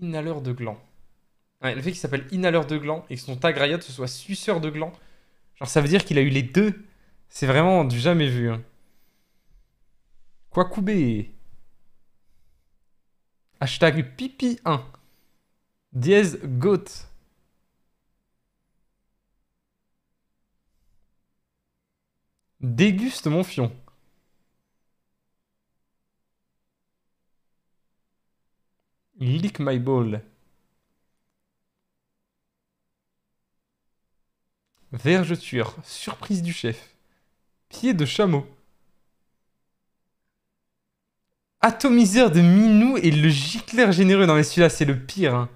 Inaleur de gland. le fait qu'il s'appelle inhaleur de gland et que son tag Riot ce soit suceur de gland, genre ça veut dire qu'il a eu les deux. C'est vraiment du jamais vu. Quoi hein. Hashtag pipi1. Dièse goat. Déguste mon fion. Lick my ball. Vergeture, surprise du chef. Pied de chameau. Atomiseur de Minou et le gicleur généreux. Non mais celui-là c'est le pire. Hein.